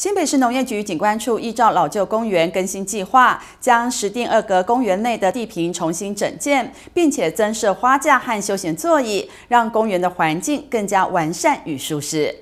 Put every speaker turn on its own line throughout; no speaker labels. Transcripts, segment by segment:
新北市农业局景观处依照老旧公园更新计划，将石碇二格公园内的地坪重新整建，并且增设花架和休闲座椅，让公园的环境更加完善与舒适。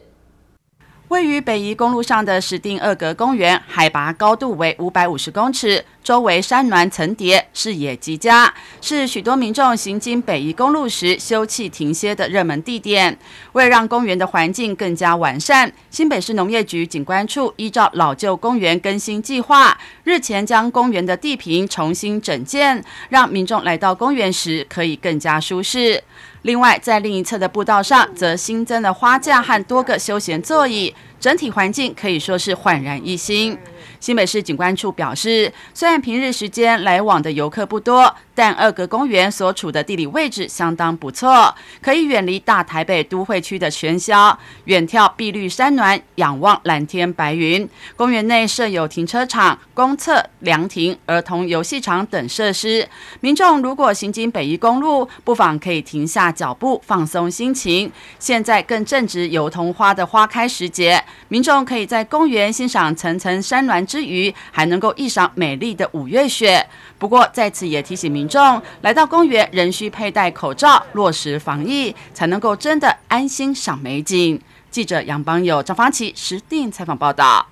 位于北宜公路上的石碇二格公园，海拔高度为五百五十公尺。周围山峦层叠，视野极佳，是许多民众行经北宜公路时休憩停歇的热门地点。为让公园的环境更加完善，新北市农业局景观处依照老旧公园更新计划，日前将公园的地坪重新整建，让民众来到公园时可以更加舒适。另外，在另一侧的步道上，则新增了花架和多个休闲座椅，整体环境可以说是焕然一新。新北市警官处表示，虽然平日时间来往的游客不多。但二格公园所处的地理位置相当不错，可以远离大台北都会区的喧嚣，远眺碧绿山峦，仰望蓝天白云。公园内设有停车场、公厕、凉亭、儿童游戏场等设施。民众如果行经北宜公路，不妨可以停下脚步，放松心情。现在更正值油桐花的花开时节，民众可以在公园欣赏层层山峦之余，还能够一赏美丽的五月雪。不过在此也提醒民。众来到公园，仍需佩戴口罩，落实防疫，才能够真的安心赏美景。记者杨邦友、张方奇实地采访报道。